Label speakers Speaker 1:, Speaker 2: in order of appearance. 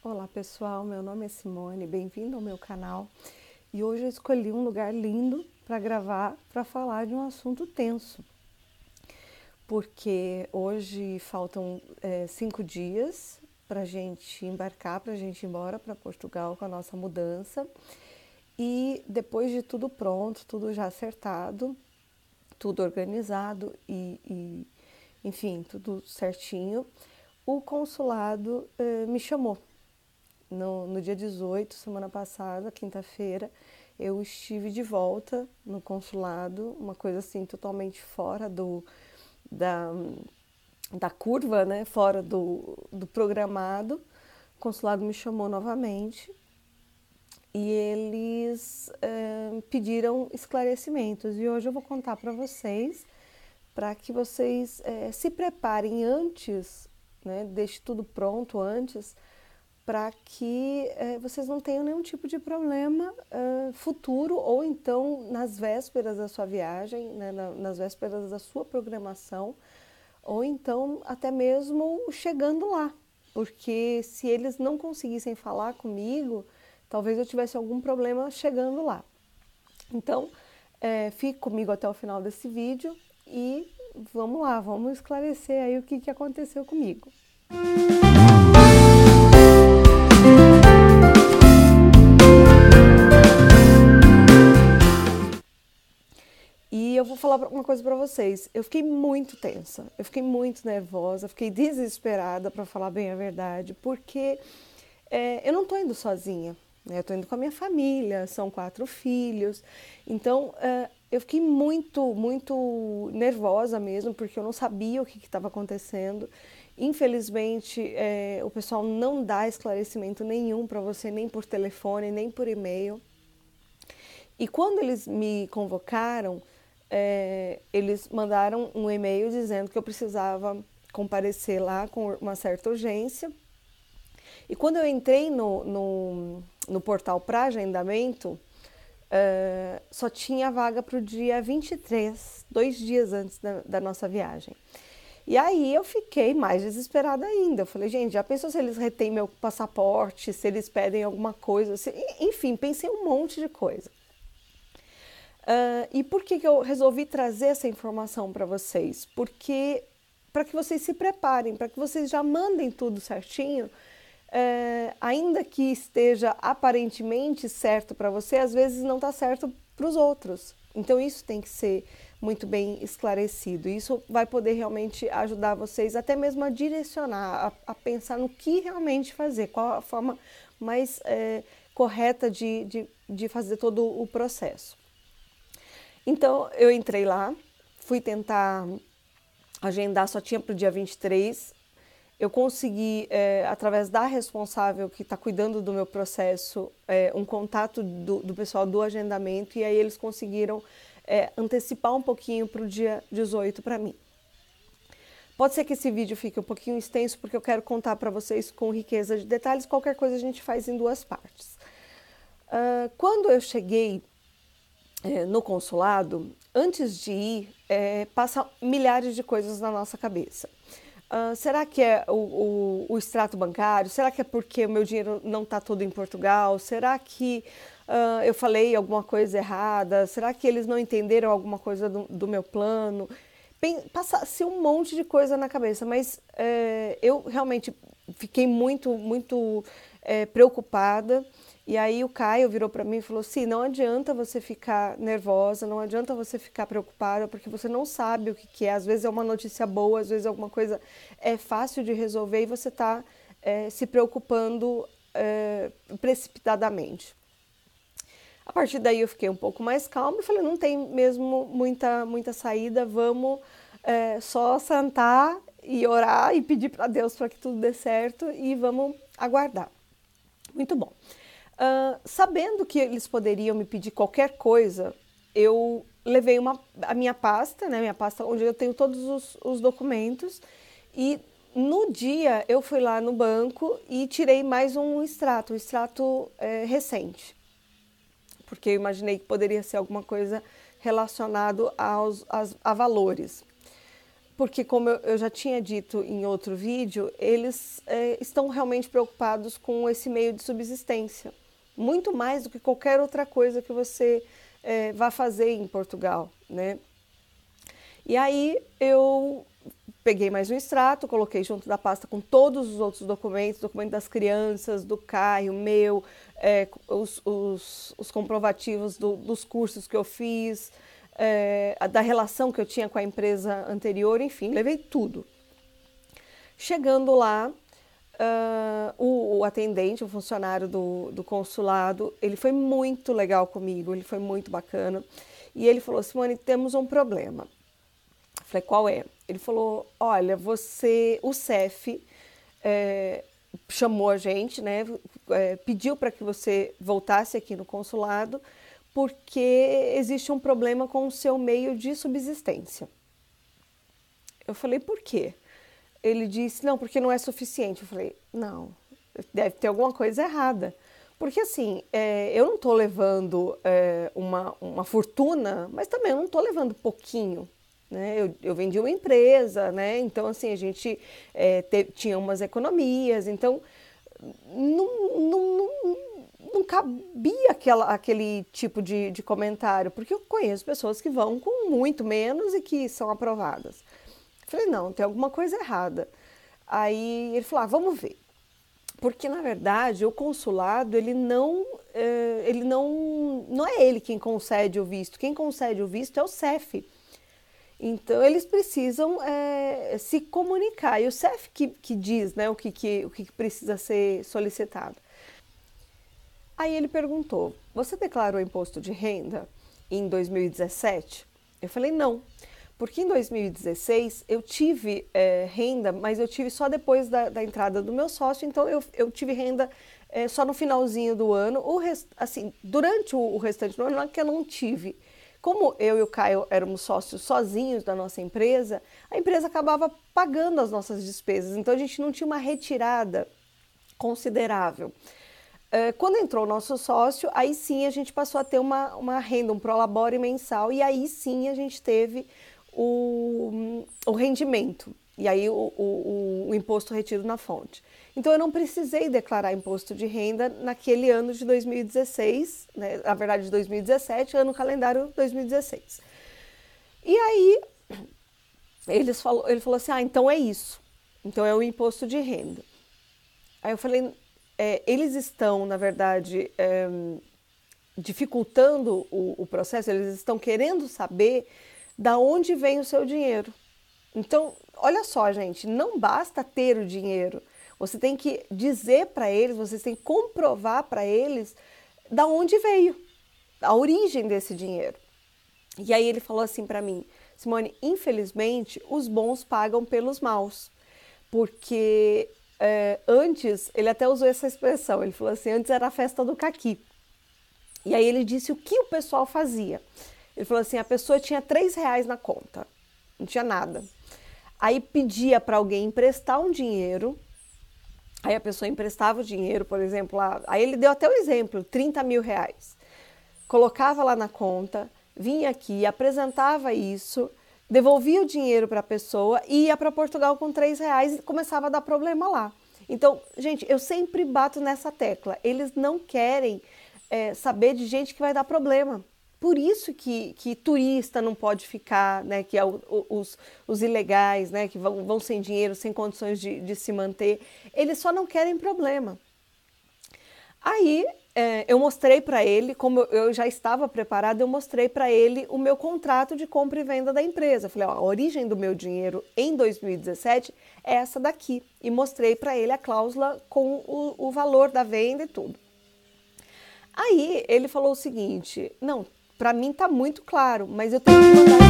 Speaker 1: Olá pessoal, meu nome é Simone, bem-vindo ao meu canal. E hoje eu escolhi um lugar lindo para gravar para falar de um assunto tenso, porque hoje faltam é, cinco dias para a gente embarcar, para a gente ir embora para Portugal com a nossa mudança. E depois de tudo pronto, tudo já acertado, tudo organizado e, e enfim, tudo certinho, o consulado é, me chamou no, no dia 18, semana passada, quinta-feira, eu estive de volta no consulado, uma coisa assim totalmente fora do da, da curva, né? Fora do, do programado. O consulado me chamou novamente e eles é, pediram esclarecimentos. E hoje eu vou contar para vocês, para que vocês é, se preparem antes, né? Deixe tudo pronto antes para que eh, vocês não tenham nenhum tipo de problema uh, futuro ou então nas vésperas da sua viagem, né, na, nas vésperas da sua programação, ou então até mesmo chegando lá, porque se eles não conseguissem falar comigo, talvez eu tivesse algum problema chegando lá. Então, eh, fique comigo até o final desse vídeo e vamos lá, vamos esclarecer aí o que, que aconteceu comigo. Música falar uma coisa para vocês. Eu fiquei muito tensa, eu fiquei muito nervosa, fiquei desesperada para falar bem a verdade, porque é, eu não estou indo sozinha. Né? Eu estou indo com a minha família, são quatro filhos. Então, é, eu fiquei muito, muito nervosa mesmo, porque eu não sabia o que estava acontecendo. Infelizmente, é, o pessoal não dá esclarecimento nenhum para você, nem por telefone, nem por e-mail. E quando eles me convocaram, é, eles mandaram um e-mail dizendo que eu precisava comparecer lá com uma certa urgência. E quando eu entrei no, no, no portal para agendamento, uh, só tinha vaga para o dia 23, dois dias antes da, da, nossa viagem. E aí eu fiquei mais desesperada ainda. Eu falei, gente, já pensou se eles retêm meu passaporte, se eles pedem alguma coisa? Se... Enfim, pensei um monte de coisa. Uh, e por que, que eu resolvi trazer essa informação para vocês? Porque para que vocês se preparem, para que vocês já mandem tudo certinho, eh, ainda que esteja aparentemente certo para você, às vezes não está certo para os outros. Então isso tem que ser muito bem esclarecido. Isso vai poder realmente ajudar vocês até mesmo a direcionar, a, a pensar no que realmente fazer, qual a forma mais é, correta de, de, de fazer todo o processo. Então eu entrei lá, fui tentar agendar, só tinha para o dia 23. Eu consegui, é, através da responsável que está cuidando do meu processo, é, um contato do, do, pessoal do agendamento, e aí eles conseguiram é, antecipar um pouquinho para o dia 18 para mim. Pode ser que esse vídeo fique um pouquinho extenso, porque eu quero contar para vocês com riqueza de detalhes. Qualquer coisa a gente faz em duas partes. Uh, quando eu cheguei, é, no consulado, antes de ir, é, passa milhares de coisas na nossa cabeça. Uh, será que é o, o, o, extrato bancário? Será que é porque o meu dinheiro não está todo em Portugal? Será que uh, eu falei alguma coisa errada? Será que eles não entenderam alguma coisa do, do meu plano? Passa-se um monte de coisa na cabeça, mas é, eu realmente fiquei muito, muito é, preocupada. E aí o Caio virou para mim e falou assim: não adianta você ficar nervosa, não adianta você ficar preocupada, porque você não sabe o que, que é. Às vezes é uma notícia boa, às vezes alguma coisa é fácil de resolver e você está é, eh, se preocupando é, precipitadamente. A partir daí eu fiquei um pouco mais calma e falei: não tem mesmo muita, muita saída, vamos é, só sentar e orar e pedir para Deus para que tudo dê certo e vamos aguardar. Muito bom. Uh, sabendo que eles poderiam me pedir qualquer coisa, eu levei uma, a minha pasta, né, minha pasta onde eu tenho todos os, os documentos, e no dia eu fui lá no banco e tirei mais um extrato, um extrato é, recente, porque eu imaginei que poderia ser alguma coisa relacionado aos, a valores. Porque, como eu, eu já tinha dito em outro vídeo, eles é, estão realmente preocupados com esse meio de subsistência muito mais do que qualquer outra coisa que você é, vá fazer em Portugal, né? E aí eu peguei mais um extrato, coloquei junto da pasta com todos os outros documentos, documento das crianças, do Caio, meu, é, os, os, os, comprovativos do, dos cursos que eu fiz, é, da relação que eu tinha com a empresa anterior, enfim, levei tudo. Chegando lá, Uh, o, o, atendente, o funcionário do, do, consulado, ele foi muito legal comigo, ele foi muito bacana. E ele falou: Simone, temos um problema. Eu falei: qual é? Ele falou: olha, você, o CEF é, chamou a gente, né, é, pediu para que você voltasse aqui no consulado, porque existe um problema com o seu meio de subsistência. Eu falei: por quê? ele disse: Não, porque não é suficiente. Eu falei: Não, deve ter alguma coisa errada. Porque assim, é, eu não estou levando é, uma, uma fortuna, mas também eu não estou levando pouquinho. Né? Eu, eu vendi uma empresa, né? então assim, a gente é, te, tinha umas economias, então não, não, não, não cabia aquela, aquele tipo de, de comentário, porque eu conheço pessoas que vão com muito menos e que são aprovadas. Falei, não, tem alguma coisa errada. Aí ele falou, ah, vamos ver. Porque, na verdade, o consulado, ele não, eh, ele não, não é ele quem concede o visto. Quem concede o visto é o CEF. Então, eles precisam é, se comunicar. E o CEF que, que diz né, o, que, que, o que precisa ser solicitado. Aí ele perguntou: Você declarou imposto de renda em 2017? Eu falei: Não. Porque em 2016 eu tive é, renda, mas eu tive só depois da, da entrada do meu sócio, então eu, eu tive renda é, só no finalzinho do ano, o rest, assim, durante o, o restante do ano, não é que eu não tive. Como eu e o Caio éramos sócios sozinhos da nossa empresa, a empresa acabava pagando as nossas despesas, então a gente não tinha uma retirada considerável. Eh, quando entrou o nosso sócio, aí sim a gente passou a ter uma, uma renda, um prolabore mensal, e aí sim a gente teve o, o rendimento e aí o, o, o, imposto retido na fonte. Então eu não precisei declarar imposto de renda naquele ano de 2016, né, na verdade de 2017, ano calendário 2016. E aí eles falou, ele falou assim, ah, então é isso, então é o imposto de renda. Aí eu falei, é, eles estão, na verdade, é, dificultando o, o processo, eles estão querendo saber da onde vem o seu dinheiro. Então, olha só, gente, não basta ter o dinheiro. Você tem que dizer para eles, você tem que comprovar para eles da onde veio, a origem desse dinheiro. E aí ele falou assim para mim: Simone, infelizmente os bons pagam pelos maus, porque é, antes, ele até usou essa expressão, ele falou assim: antes era a festa do caqui. E aí ele disse o que o pessoal fazia. Ele falou assim: a pessoa tinha três reais na conta, não tinha nada. Aí pedia para alguém emprestar um dinheiro. Aí a pessoa emprestava o dinheiro, por exemplo, lá, aí ele deu até o exemplo, 30 mil reais. Colocava lá na conta, vinha aqui, apresentava isso, devolvia o dinheiro para a pessoa e ia para Portugal com três reais e começava a dar problema lá. Então, gente, eu sempre bato nessa tecla. Eles não querem é, saber de gente que vai dar problema. Por isso que, que turista não pode ficar, né, que é o, os, os ilegais, né, que vão, vão sem dinheiro, sem condições de, de se manter, eles só não querem problema. Aí é, eu mostrei para ele, como eu já estava preparada, eu mostrei para ele o meu contrato de compra e venda da empresa. falei, ó, a origem do meu dinheiro em 2017 é essa daqui. E mostrei para ele a cláusula com o, o valor da venda e tudo. Aí ele falou o seguinte: não, para mim tá muito claro, mas eu tenho que mandar